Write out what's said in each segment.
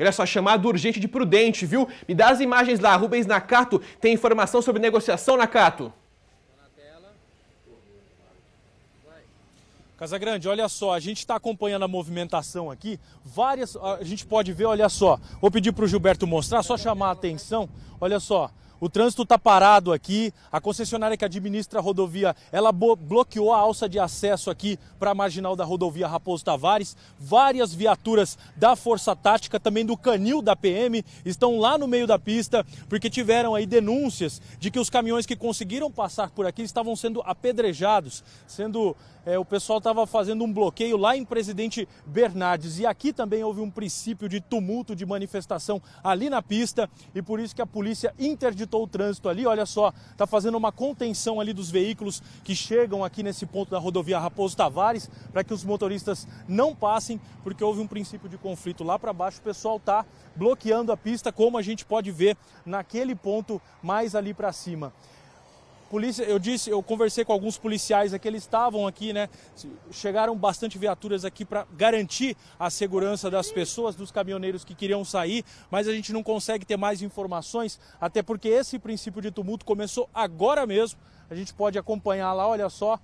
Olha é só, chamado urgente de prudente, viu? Me dá as imagens lá. Rubens Nakato tem informação sobre negociação, Nakato? Casagrande, olha só, a gente está acompanhando a movimentação aqui. Várias, a gente pode ver, olha só. Vou pedir para o Gilberto mostrar, só chamar a atenção. Olha só, o trânsito está parado aqui. A concessionária que administra a rodovia, ela bloqueou a alça de acesso aqui para a marginal da rodovia Raposo Tavares. Várias viaturas da Força Tática, também do Canil da PM, estão lá no meio da pista porque tiveram aí denúncias de que os caminhões que conseguiram passar por aqui estavam sendo apedrejados, sendo é, o pessoal estava fazendo um bloqueio lá em Presidente Bernardes e aqui também houve um princípio de tumulto de manifestação ali na pista e por isso que a polícia interditou o trânsito ali, olha só, está fazendo uma contenção ali dos veículos que chegam aqui nesse ponto da rodovia Raposo Tavares, para que os motoristas não passem, porque houve um princípio de conflito lá para baixo. O pessoal está bloqueando a pista, como a gente pode ver naquele ponto mais ali para cima. Polícia, eu disse, eu conversei com alguns policiais aqui, eles estavam aqui, né? Chegaram bastante viaturas aqui para garantir a segurança das pessoas, dos caminhoneiros que queriam sair, mas a gente não consegue ter mais informações, até porque esse princípio de tumulto começou agora mesmo. A gente pode acompanhar lá, olha só,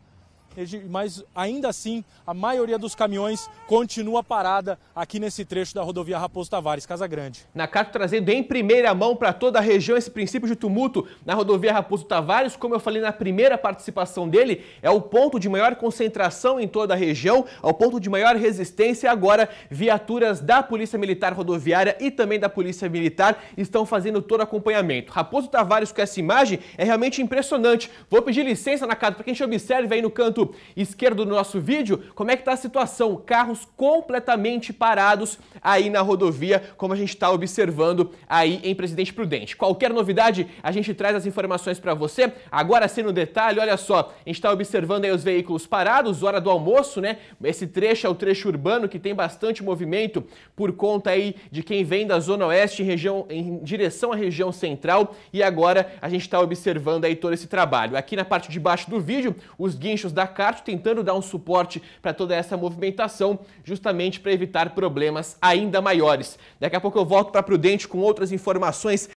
mas ainda assim a maioria dos caminhões continua parada aqui nesse trecho da rodovia Raposo Tavares, Casa Grande. Na carta trazendo em primeira mão para toda a região esse princípio de tumulto na rodovia Raposo Tavares, como eu falei na primeira participação dele, é o ponto de maior concentração em toda a região, é o ponto de maior resistência agora viaturas da Polícia Militar Rodoviária e também da Polícia Militar estão fazendo todo acompanhamento. Raposo Tavares com essa imagem é realmente impressionante. Vou pedir licença na casa para que a gente observe aí no canto esquerdo do nosso vídeo, como é que está a situação? Carros completamente parados aí na rodovia, como a gente está observando aí em Presidente Prudente. Qualquer novidade, a gente traz as informações para você. Agora sim, no detalhe, olha só, a gente está observando aí os veículos parados, hora do almoço, né? Esse trecho é o trecho urbano que tem bastante movimento por conta aí de quem vem da Zona Oeste em, região, em direção à região central e agora a gente está observando aí todo esse trabalho. Aqui na parte de baixo do vídeo, os guinchos da tentando dar um suporte para toda essa movimentação, justamente para evitar problemas ainda maiores. Daqui a pouco eu volto para Prudente com outras informações